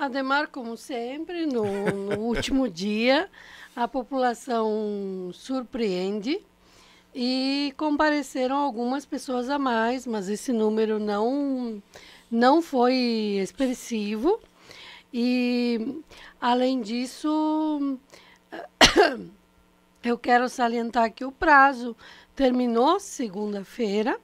Ademar, como sempre, no, no último dia, a população surpreende e compareceram algumas pessoas a mais, mas esse número não, não foi expressivo. E, além disso, eu quero salientar que o prazo terminou segunda-feira,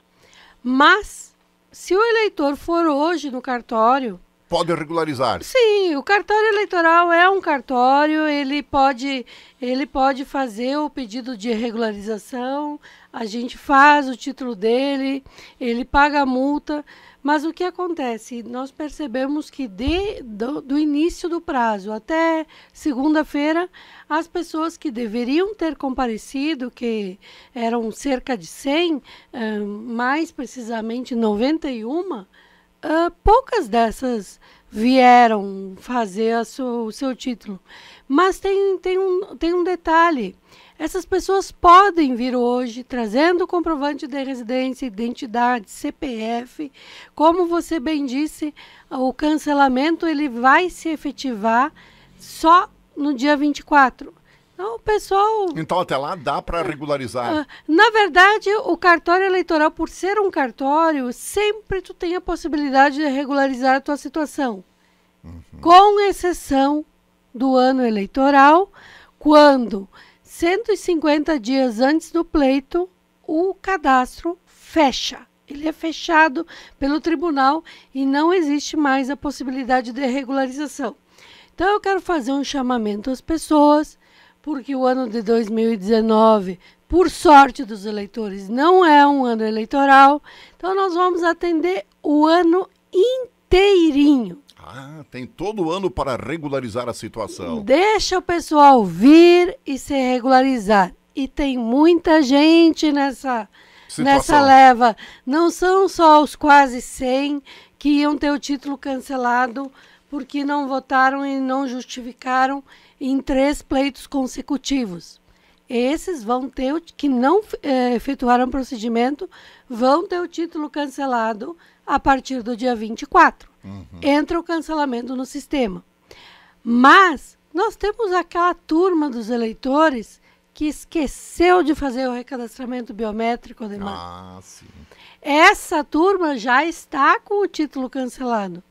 mas se o eleitor for hoje no cartório podem regularizar. Sim, o cartório eleitoral é um cartório, ele pode, ele pode fazer o pedido de regularização, a gente faz o título dele, ele paga a multa, mas o que acontece? Nós percebemos que de, do, do início do prazo até segunda-feira, as pessoas que deveriam ter comparecido, que eram cerca de 100, mais precisamente 91, uh, poucas dessas vieram fazer seu, o seu título. Mas tem, tem, um, tem um detalhe. Essas pessoas podem vir hoje trazendo comprovante de residência, identidade, CPF. Como você bem disse, o cancelamento ele vai se efetivar só no dia 24. Então, o pessoal. Então, até lá dá para regularizar. Ah, na verdade, o cartório eleitoral, por ser um cartório, sempre tu tem a possibilidade de regularizar a tua situação. Uhum. Com exceção do ano eleitoral, quando 150 dias antes do pleito, o cadastro fecha. Ele é fechado pelo tribunal e não existe mais a possibilidade de regularização. Então, eu quero fazer um chamamento às pessoas porque o ano de 2019, por sorte dos eleitores, não é um ano eleitoral. Então nós vamos atender o ano inteirinho. Ah, tem todo ano para regularizar a situação. Deixa o pessoal vir e se regularizar. E tem muita gente nessa situação. nessa leva. Não são só os quase 100 que iam ter o título cancelado porque não votaram e não justificaram em três pleitos consecutivos. Esses vão ter, que não é, efetuaram procedimento, vão ter o título cancelado a partir do dia 24. Uhum. Entra o cancelamento no sistema. Mas nós temos aquela turma dos eleitores que esqueceu de fazer o recadastramento biométrico, Ademar. Ah, sim. Essa turma já está com o título cancelado.